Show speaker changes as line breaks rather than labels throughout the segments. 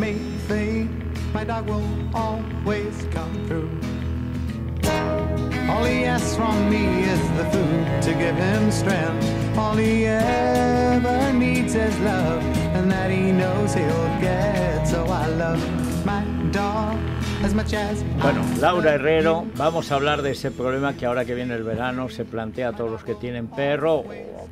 may fade, my dog will always come through. All he asks from me is the food to give him strength. All he ever needs is love, and that he knows he'll get. So I love my dog.
Bueno, Laura Herrero, vamos a hablar de ese problema que ahora que viene el verano se plantea a todos los que tienen perro,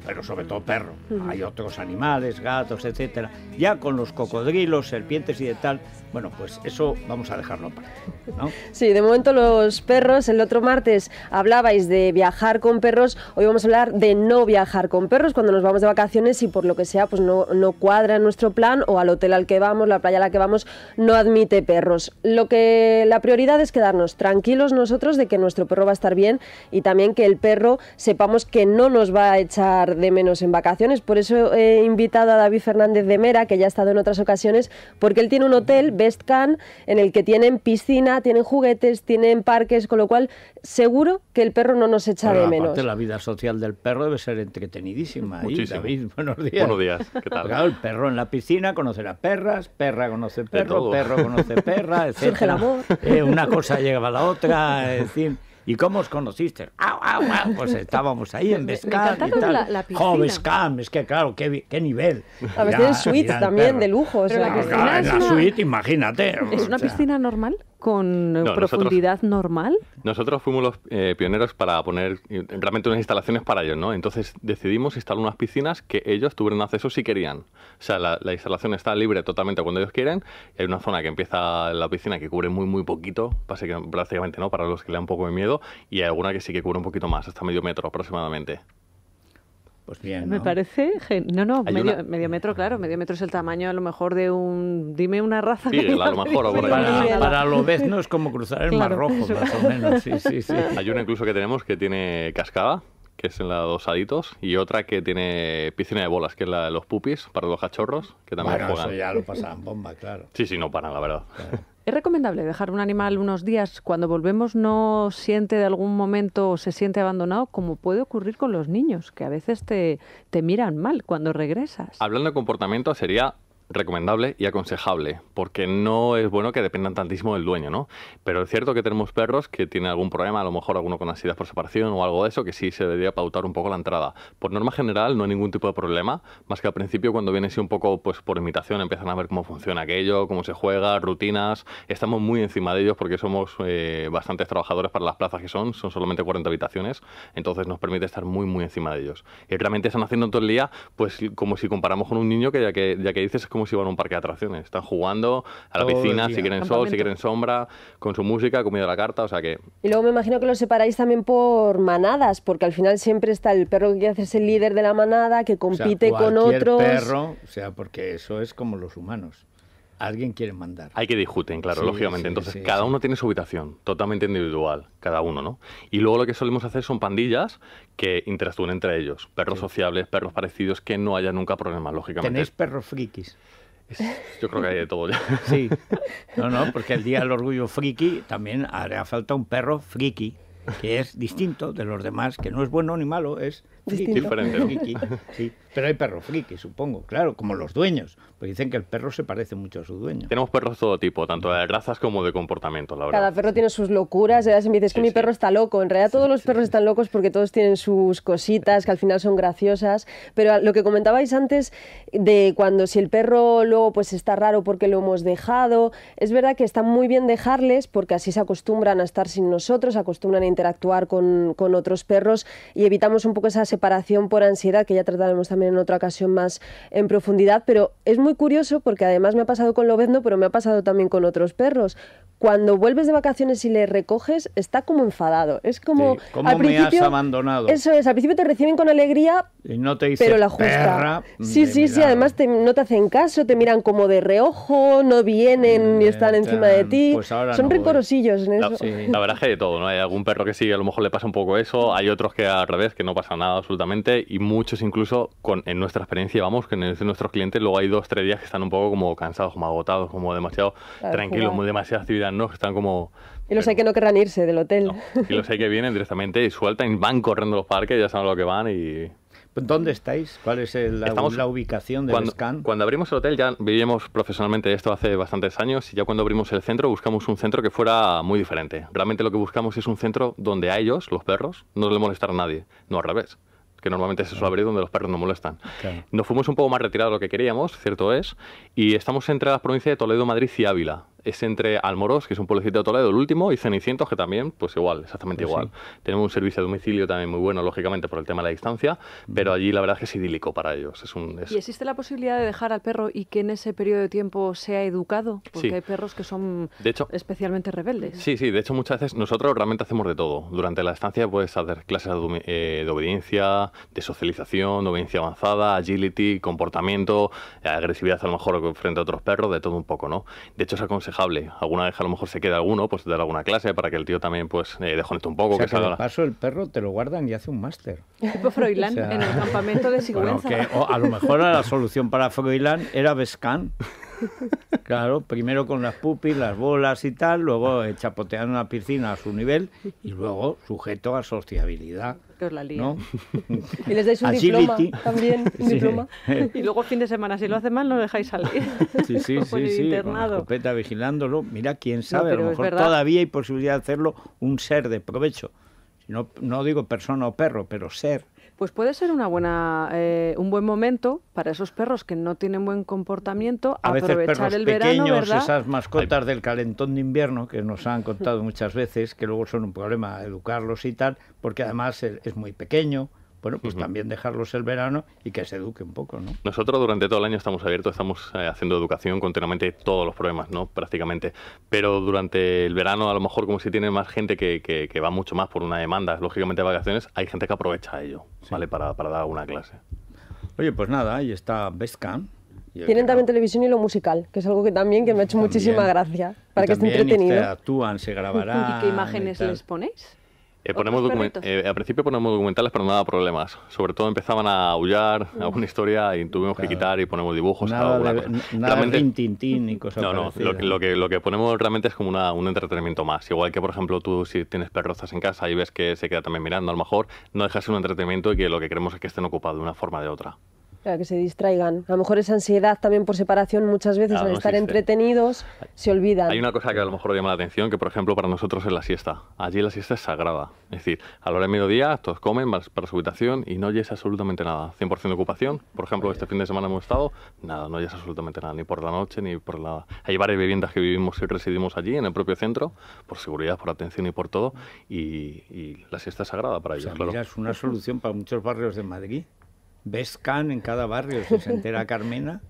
pero sobre todo perro. Hay otros animales, gatos, etcétera. Ya con los cocodrilos, serpientes y de tal, bueno, pues eso vamos a dejarlo aparte. ¿no?
Sí, de momento los perros. El otro martes hablabais de viajar con perros. Hoy vamos a hablar de no viajar con perros cuando nos vamos de vacaciones y por lo que sea, pues no, no cuadra nuestro plan o al hotel al que vamos, la playa a la que vamos, no admite perros. Lo que la prioridad es quedarnos tranquilos nosotros de que nuestro perro va a estar bien y también que el perro sepamos que no nos va a echar de menos en vacaciones. Por eso he invitado a David Fernández de Mera, que ya ha estado en otras ocasiones, porque él tiene un hotel Best en el que tienen piscina, tienen juguetes, tienen parques, con lo cual seguro que el perro no nos echa de menos. la
vida social del perro debe ser entretenidísima. Ahí, buenos días. Buenos días, ¿qué tal? el perro en la piscina conocerá perras, perra conoce perro, perro conoce perra, etc. el amor. Eh, una cosa lleva a la otra, es decir... ¿Y cómo os conociste? Pues estábamos ahí en Vescam. Me, La, es que claro, qué, nivel. A veces tienen suites también
de lujo. O
la,
suite, imagínate. ¿Es una
piscina normal? con eh, profundidad normal?
Nosotros fuimos los eh, pioneros para poner eh, realmente unas instalaciones para ellos, ¿no? Entonces decidimos instalar unas piscinas que ellos tuvieran acceso si querían. O sea, la, instalación está libre totalmente cuando ellos quieren. hay una zona que empieza la piscina que cubre muy, muy poquito, prácticamente, ¿no? Para los que le dan un poco de miedo. Y hay alguna que sí que cubre un poquito más, hasta medio metro aproximadamente. Pues bien, Me
parece... No, no, medio, metro, claro. Medio metro es el tamaño a lo mejor de un... Dime una raza. Sí, a lo mejor. para, lo vez no
es como cruzar el Mar Rojo, más o menos.
Sí, sí, sí. Hay una incluso que tenemos que tiene cascada que es en la de aditos, y otra que tiene piscina de bolas, que es la de los pupis, para los cachorros, que también juegan. Eso ya lo pasan bomba, claro. Sí, sí, no para la verdad.
¿Es recomendable dejar un animal unos días cuando volvemos no siente de algún momento o se siente abandonado, como puede ocurrir con los niños, que a veces te, te miran mal cuando regresas?
Hablando de comportamiento, sería recomendable y aconsejable, porque no es bueno que dependan tantísimo del dueño, ¿no? Pero es cierto que tenemos perros que tienen algún problema, a lo mejor alguno con ansiedad por separación o algo de eso, que sí se debería pautar un poco la entrada. Por norma general no hay ningún tipo de problema, más que al principio cuando viene así un poco pues por imitación empiezan a ver cómo funciona aquello, cómo se juega, rutinas, estamos muy encima de ellos porque somos eh, bastantes trabajadores para las plazas que son, son solamente 40 habitaciones, entonces nos permite estar muy muy encima de ellos. Y realmente están haciendo todo el día, pues como si comparamos con un niño que ya que, ya que dices como como si un parque de atracciones. Están jugando a la piscina, si quieren sol, si quieren sombra, con su música, comida a la carta, o sea que...
Y luego me imagino que los separáis también por manadas, porque al final siempre está el perro que quiere hacerse el líder de la manada, que compite con otros... perro,
o sea, porque eso es como los humanos. Alguien quiere mandar.
Hay que discuten, claro, lógicamente. Entonces, cada uno tiene su habitación, totalmente individual, cada uno, ¿no? Y luego lo que solemos hacer son pandillas que interactúen entre ellos. Perros sociables, perros parecidos, que no haya nunca problemas, lógicamente. ¿Tenéis
perros frikis?
Yo creo que hay de todo ya.
Sí. No, no, porque el Día del Orgullo Friki también hará falta un perro friki, que es distinto de los demás, que no es bueno ni malo, es friki. Diferente, Pero hay perro friki, supongo, claro, como los dueños. Pues dicen que el perro se parece mucho a su
dueño. Tenemos perros de todo tipo, tanto de razas como de comportamiento, la verdad. Cada
perro tiene sus locuras. Y ¿eh? me dices que mi perro está loco. En realidad, todos los perros están locos porque todos tienen sus cositas que al final son graciosas. Pero lo que comentabais antes de cuando si el perro luego pues está raro porque lo hemos dejado, es verdad que está muy bien dejarles porque así se acostumbran a estar sin nosotros, acostumbran a interactuar con, con otros perros y evitamos un poco esa separación por ansiedad que ya trataremos también en otra ocasión más en profundidad. Pero es muy curioso porque además me ha pasado con Lobezno, pero me ha pasado también con otros perros. Cuando vuelves de vacaciones y le recoges, está como enfadado. Es como. al abandonado? Eso es, al principio te reciben con alegría,
pero la justa. sí, sí, sí,
además te, no te hacen caso, te miran como de reojo, no vienen ni están encima de ti. Pues Son recorosillos en eso. La,
la verdad que de todo, ¿no? Hay algún perro que sí, a lo mejor le pasa un poco eso, hay otros que al revés, que no pasa nada absolutamente, y muchos incluso, con, en nuestra experiencia, vamos, que en nuestros clientes luego hay dos, tres días que están un poco como cansados, como agotados, como demasiado tranquilos, muy demasiada actividad, ¿no? Que Están como...
Y los hay que no querrán irse del hotel.
Y los hay que vienen directamente y sueltan, van corriendo los parques, ya saben lo que van y... ¿Dónde
estáis? ¿Cuál es la, la, ubicación del cuando,
Cuando abrimos el hotel ya vivíamos profesionalmente esto hace bastantes años y ya cuando abrimos el centro buscamos un centro que fuera muy diferente. Realmente lo que buscamos es un centro donde a ellos, los perros, no les molestara a nadie, no al revés que normalmente es suele abrir donde los perros no molestan. No Nos fuimos un poco más retirados de lo que queríamos, cierto es, y estamos entre las provincias de Toledo, Madrid y Ávila es entre Almorós, que es un pueblecito de Toledo, el último, y Cenicientos, que también, pues igual, exactamente pues igual. Tenemos un servicio de domicilio también muy bueno, lógicamente, por el tema de la distancia, pero allí la verdad es que es idílico para ellos. Es un, ¿Y
existe la posibilidad de dejar al perro y que en ese periodo de tiempo sea educado? Porque hay perros que son de hecho, especialmente rebeldes.
Sí, sí, de hecho muchas veces nosotros realmente hacemos de todo. Durante la estancia puedes hacer clases de, eh, obediencia, de socialización, de obediencia avanzada, agility, comportamiento, agresividad a lo mejor frente a otros perros, de todo un poco, ¿no? De hecho, se aconseja Alguna vez a lo mejor se queda alguno, pues dar alguna clase para que el tío también pues eh, esto un poco. que, el
perro te lo guardan y hace un máster.
Tipo en el campamento de Sigüenza. que, a lo mejor
la solución para Froilán era Vescan. Claro, primero con las pupis, las bolas y tal, luego chapoteando una piscina a su nivel y luego sujeto a sociabilidad. Que os la lío Y les dais un diploma
también, Y luego fin de semana, si lo hace mal, no lo dejáis salir. Sí, sí, sí, sí, internado.
con vigilándolo. Mira, quién sabe, a lo mejor todavía hay posibilidad de hacerlo un ser de provecho no, digo persona o perro, pero ser.
Pues puede ser una buena, eh, un buen momento para esos perros que no tienen buen comportamiento a aprovechar veces perros pequeños, Esas
mascotas del calentón de invierno que nos han contado muchas veces que luego son un problema educarlos y tal, porque además es muy pequeño, bueno, pues también dejarlos el verano y que se eduque un poco, ¿no?
Nosotros durante todo el año estamos abiertos, estamos eh, haciendo educación continuamente todos los problemas, ¿no? Prácticamente. Pero durante el verano, a lo mejor como si tiene más gente que, que, va mucho más por una demanda, lógicamente de vacaciones, hay gente que aprovecha ello, ¿vale? Para, para dar una clase. Oye, pues nada, ahí está Bestcan. Tienen
también televisión y lo musical, que es algo que también que me ha hecho muchísima gracia, para que esté entretenido. Se
actúan, se grabarán. ¿Y qué imágenes
les
ponéis?
Eh, eh, al principio ponemos documentales, pero no problemas. Sobre todo empezaban a aullar mm. alguna historia y tuvimos que quitar y ponemos dibujos. Nada, nada
y cosas No, no, lo,
que, lo que ponemos realmente es como una, un entretenimiento más. Igual que, por ejemplo, tú si tienes perrozas en casa y ves que se queda también mirando, a lo mejor no dejas un entretenimiento y que lo que queremos es que estén ocupados de una forma o de otra
que se distraigan. A lo mejor esa ansiedad también por separación muchas veces, al estar entretenidos, se olvidan. Hay
una cosa que a lo mejor llama la atención, que por ejemplo para nosotros es la siesta. Allí la siesta es sagrada. Es decir, a la hora de mediodía todos comen, para su habitación y no oyes absolutamente nada. 100% de ocupación. Por ejemplo, este fin de semana hemos estado, nada, no oyes absolutamente nada, ni por la noche, ni por la... Hay varias viviendas que vivimos y residimos allí, en el propio centro, por seguridad, por atención y por todo. Y, la siesta es sagrada para ellos. claro. es
una solución para muchos barrios de Madrid. Vescan en cada barrio, si se entera Carmena.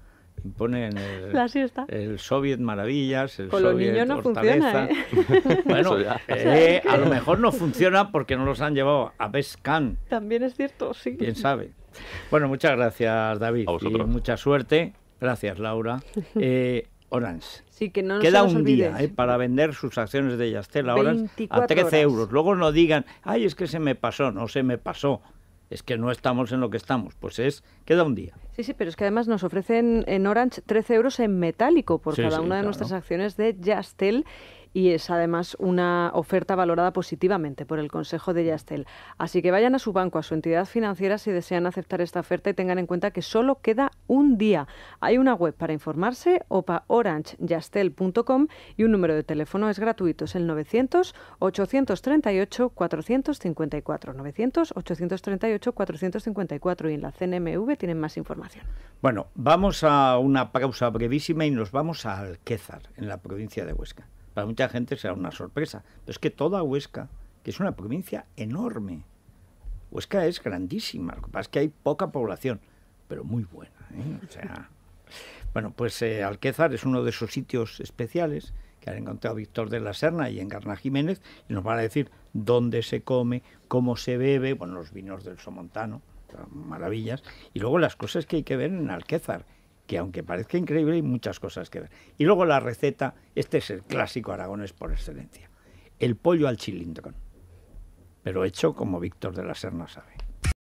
Ponen el, Soviet Maravillas, el Soviet Fortaleza. ¿eh? Bueno, eh, a lo mejor no funciona porque no los han llevado a Vescan.
También es cierto, sí. Quién sabe.
Bueno, muchas gracias, David. y mucha suerte. Gracias, Laura. Eh, Orange.
Sí, que Queda un día
para vender sus acciones de Yastel Orange a 13 euros. Luego no digan, ay, es que se me pasó, no se me pasó es que no estamos en lo que estamos. Pues es, queda un día.
Sí, sí, pero es que además nos ofrecen en Orange 13 euros en metálico por cada una de nuestras acciones de Yastel y es además una oferta valorada positivamente por el Consejo de Yastel. Así que vayan a su banco, a su entidad financiera, si desean aceptar esta oferta y tengan en cuenta que solo queda un día. Hay una web para informarse, opaorangeyastel.com y un número de teléfono es gratuito, es el 900 838 454. 900 838 454 y en la CNMV tienen más información.
Bueno, vamos a una pausa brevísima y nos vamos a Alquézar, en la provincia de Huesca. Para mucha gente será una sorpresa, pero es que toda Huesca, que es una provincia enorme, Huesca es grandísima, lo que pasa es que hay poca población, pero muy buena. ¿eh? O sea, bueno, pues eh, Alquézar es uno de esos sitios especiales que han encontrado Víctor de la Serna y Encarna Jiménez y nos van a decir dónde se come, cómo se bebe, bueno, los vinos del Somontano maravillas. Y luego las cosas que hay que ver en Alquézar, que aunque parezca increíble, hay muchas cosas que ver. Y luego la receta, este es el clásico aragones por excelencia, el pollo al chilindrón, pero hecho como Víctor de la Serna sabe.